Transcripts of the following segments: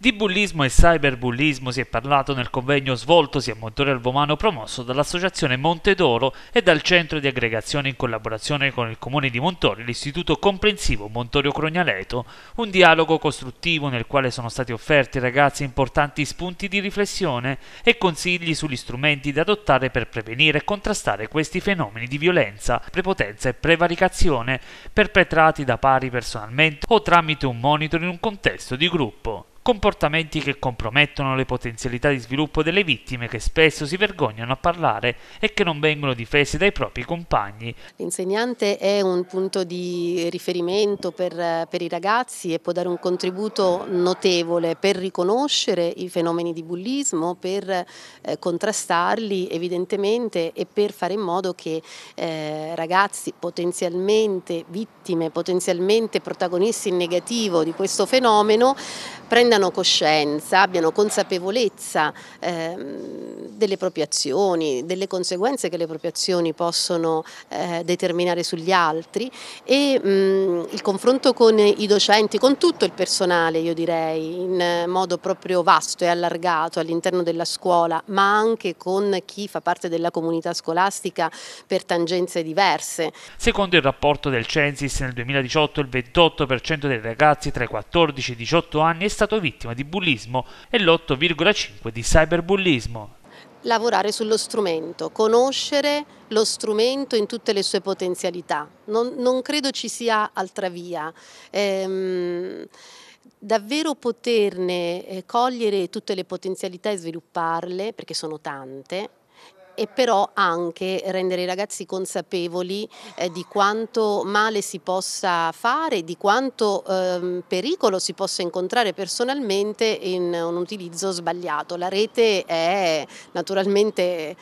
Di bullismo e cyberbullismo si è parlato nel convegno svoltosi a Montore Alvomano promosso dall'Associazione Monte d'Oro e dal Centro di Aggregazione in collaborazione con il Comune di Montori e l'Istituto Comprensivo Montorio Crognaleto, un dialogo costruttivo nel quale sono stati offerti ai ragazzi importanti spunti di riflessione e consigli sugli strumenti da adottare per prevenire e contrastare questi fenomeni di violenza, prepotenza e prevaricazione perpetrati da pari personalmente o tramite un monitor in un contesto di gruppo comportamenti che compromettono le potenzialità di sviluppo delle vittime che spesso si vergognano a parlare e che non vengono difese dai propri compagni. L'insegnante è un punto di riferimento per, per, i ragazzi e può dare un contributo notevole per riconoscere i fenomeni di bullismo, per eh, contrastarli evidentemente e per fare in modo che eh, ragazzi potenzialmente vittime, potenzialmente protagonisti in negativo di questo fenomeno prendano abbiano coscienza, abbiano consapevolezza eh, delle proprie azioni, delle conseguenze che le proprie azioni possono eh, determinare sugli altri e mh, mm, il confronto con i docenti, con tutto il personale io direi, in modo proprio vasto e allargato all'interno della scuola, ma anche con chi fa parte della comunità scolastica per tangenze diverse. Secondo il rapporto del Censis nel 2018 il 28% dei ragazzi tra i 14 e i 18 anni è stato vittima di bullismo e l'8,5 di cyberbullismo. Lavorare sullo strumento, conoscere lo strumento in tutte le sue potenzialità. Non, non credo ci sia altra via. Ehm davvero poterne eh, cogliere tutte le potenzialità e svilupparle, perché sono tante, e però anche rendere i ragazzi consapevoli eh, di quanto male si possa fare, di quanto eh, pericolo si possa incontrare personalmente in un utilizzo sbagliato. La rete è naturalmente eh,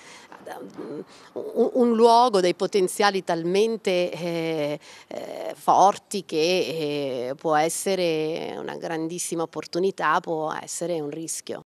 un, luogo dei potenziali talmente eh, eh, forti che eh, può essere una grandissima opportunità, può essere un rischio.